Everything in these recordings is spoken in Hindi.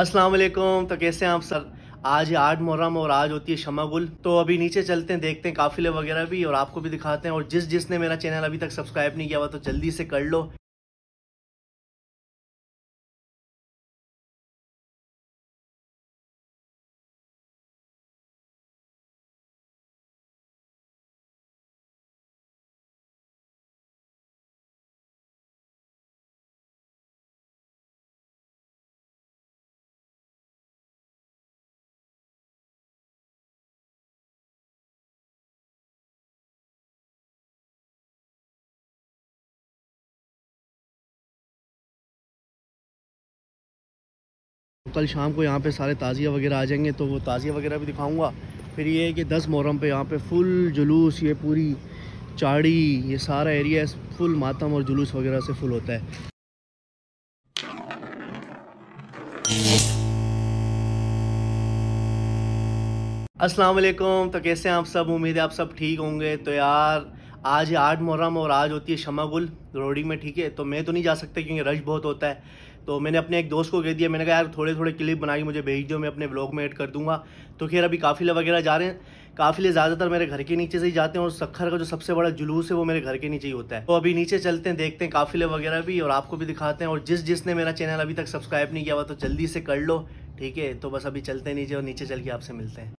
अस्सलाम वालेकुम तो कैसे हैं आप सर आज आठ मुहर्रम और आज होती है शमा गुल तो अभी नीचे चलते हैं देखते हैं काफिले वगैरह भी और आपको भी दिखाते हैं और जिस जिसने मेरा चैनल अभी तक सब्सक्राइब नहीं किया हुआ तो जल्दी से कर लो कल शाम को यहाँ पे सारे ताज़िया वगैरह आ जाएंगे तो वो ताज़िया वगैरह भी दिखाऊंगा फिर ये है कि दस मुहर्रम पे यहाँ पे फुल जुलूस ये पूरी चाड़ी ये सारा एरिया फुल मातम और जुलूस वगैरह से फुल होता है अस्सलाम वालेकुम तो कैसे हैं आप सब उम्मीद है आप सब ठीक होंगे तो यार आज आठ मुहर्रम और आज होती है शमा गुल रोडिंग में ठीक है तो मैं तो नहीं जा सकता क्योंकि रश बहुत होता है तो मैंने अपने एक दोस्त को कह दिया मैंने कहा यार थोड़े थोड़े क्लिप बना के मुझे भेज दो मैं अपने ब्लॉग में ऐड कर दूंगा तो खैर अभी काफिले वगैरह जा रहे हैं काफिले ज़्यादातर मेरे घर के नीचे से ही जाते हैं और सखर का जो सबसे बड़ा जुलूस है वो मेरे घर के नीचे ही होता है तो अभी नीचे चलते हैं देखते हैं काफिले वगैरह भी और आपको भी दिखाते हैं और जिस जिसने मेरा चैनल अभी तक सब्सक्राइब नहीं किया हुआ तो जल्दी से कर लो ठीक है तो बस अभी चलते हैं नीचे और नीचे चल के आपसे मिलते हैं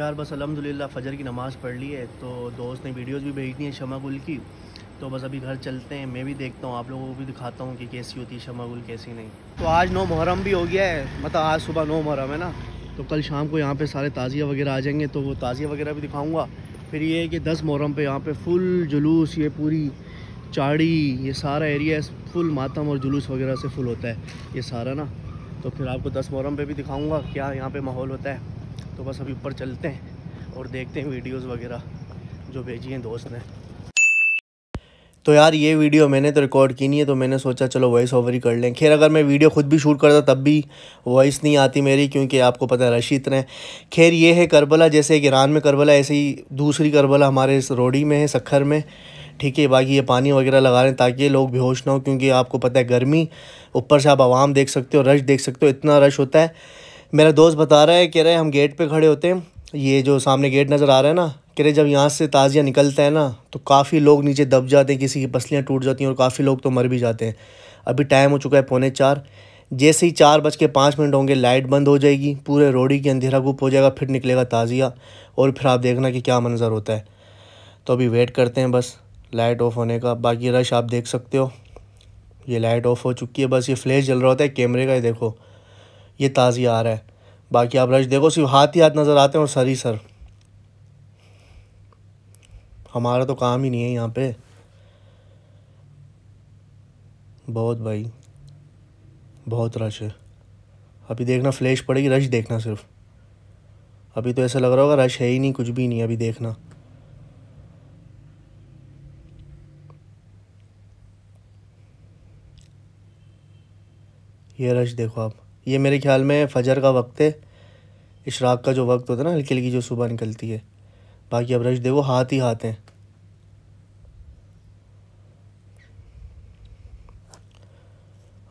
यार बस अलहमदिल्ला फ़जर की नमाज़ पढ़ ली है तो दोस्त ने वीडियोस भी भेज दी शमा गुल की तो बस अभी घर चलते हैं मैं भी देखता हूँ आप लोगों को भी दिखाता हूँ कि कैसी होती है शमा गुल कैसी नहीं तो आज नौ मुहर्रम भी हो गया है मतलब आज सुबह नौ मुहर्रम है ना तो कल शाम को यहाँ पर सारे ताज़िया वगैरह आ जाएंगे तो वो ताज़िया वगैरह भी दिखाऊँगा फिर ये है कि दस मुहर्रम पर यहाँ पर फुल जुलूस ये पूरी चाड़ी ये सारा एरिया फुल मातम और जुलूस वगैरह से फुल होता है ये सारा ना तो फिर आपको दस मुहरम पर भी दिखाऊँगा क्या यहाँ पर माहौल होता है तो बस अभी ऊपर चलते हैं और देखते हैं वीडियोस वगैरह जो भेजी हैं दोस्त ने तो यार ये वीडियो मैंने तो रिकॉर्ड की नहीं है तो मैंने सोचा चलो वॉइस ओवर ही कर लें खैर अगर मैं वीडियो खुद भी शूट करता तब भी वॉइस नहीं आती मेरी क्योंकि आपको पता है रश ने खैर ये है करबला जैसे एक ईरान में करबला ऐसे ही दूसरी करबला हमारे इस रोडी में है सखर में ठीक है बाकी ये पानी वगैरह लगा रहे हैं ताकि लोग बेहोश ना हो क्योंकि आपको पता है गर्मी ऊपर से आप आवाम देख सकते हो रश देख सकते हो इतना रश होता है मेरा दोस्त बता रहा है कह रहा है हम गेट पे खड़े होते हैं ये जो सामने गेट नज़र आ रहा है ना कह रहे जब यहाँ से ताज़िया निकलता है ना तो काफ़ी लोग नीचे दब जाते हैं किसी की पसलियाँ टूट जाती हैं और काफ़ी लोग तो मर भी जाते हैं अभी टाइम हो चुका है पौने चार जैसे ही चार बज के पाँच मिनट होंगे लाइट बंद हो जाएगी पूरे रोडी की अंधेरा गुप हो जाएगा फिर निकलेगा ताज़िया और फिर आप देखना कि क्या मंज़र होता है तो अभी वेट करते हैं बस लाइट ऑफ होने का बाकी रश आप देख सकते हो ये लाइट ऑफ हो चुकी है बस ये फ्लैश जल रहा होता है कैमरे का ही देखो ये ताज़ी आ रहा है बाकी आप रश देखो सिर्फ हाथ ही हाथ नज़र आते हैं और सर ही सर हमारा तो काम ही नहीं है यहाँ पे बहुत भाई बहुत रश है अभी देखना फ्लैश पड़ेगी रश देखना सिर्फ अभी तो ऐसा लग रहा होगा रश है ही नहीं कुछ भी नहीं अभी देखना ये रश देखो आप ये मेरे ख्याल में फजर का वक्त है इशराक का जो वक्त होता है ना हल्की हल्की जो सुबह निकलती है बाकी अब रश देखो हाथ ही हाथ हैं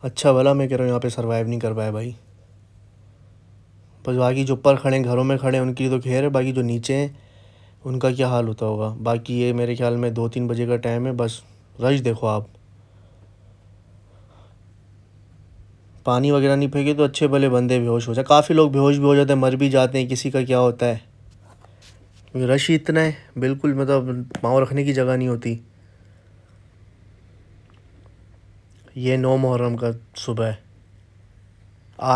अच्छा भला मैं कह रहा हूँ यहाँ पे सरवाइव नहीं कर पाया भाई बस बाकी जो ऊपर खड़े घरों में खड़े उनकी तो खैर है बाकी जो नीचे हैं उनका क्या हाल होता होगा बाकी ये मेरे ख्याल में दो तीन बजे का टाइम है बस रश देखो आप पानी वगैरह नहीं फेंके तो अच्छे भले बंदे बेहोश हो जाए काफ़ी लोग बेहोश भी हो जाते हैं मर भी जाते हैं किसी का क्या होता है रश इतना है बिल्कुल मतलब पाँव रखने की जगह नहीं होती ये नौ मुहर्रम का सुबह है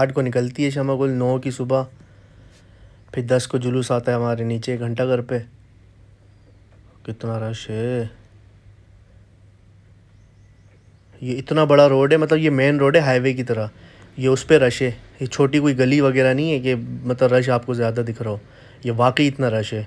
आठ को निकलती है शमा गुल नौ की सुबह फिर दस को जुलूस आता है हमारे नीचे घंटा घर पे कितना रश है ये इतना बड़ा रोड है मतलब ये मेन रोड है हाईवे की तरह ये उस पर रश है ये छोटी कोई गली वगैरह नहीं है कि मतलब रश आपको ज़्यादा दिख रहा हो ये वाकई इतना रश है